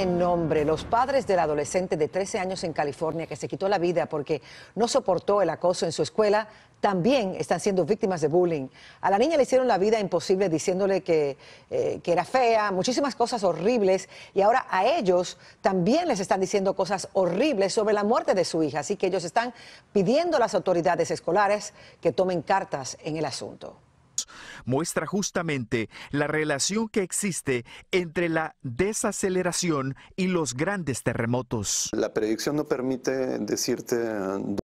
En nombre, los padres del adolescente de 13 años en California que se quitó la vida porque no soportó el acoso en su escuela también están siendo víctimas de bullying. A la niña le hicieron la vida imposible diciéndole que, eh, que era fea, muchísimas cosas horribles y ahora a ellos también les están diciendo cosas horribles sobre la muerte de su hija. Así que ellos están pidiendo a las autoridades escolares que tomen cartas en el asunto muestra justamente la relación que existe entre la desaceleración y los grandes terremotos. La predicción no permite decirte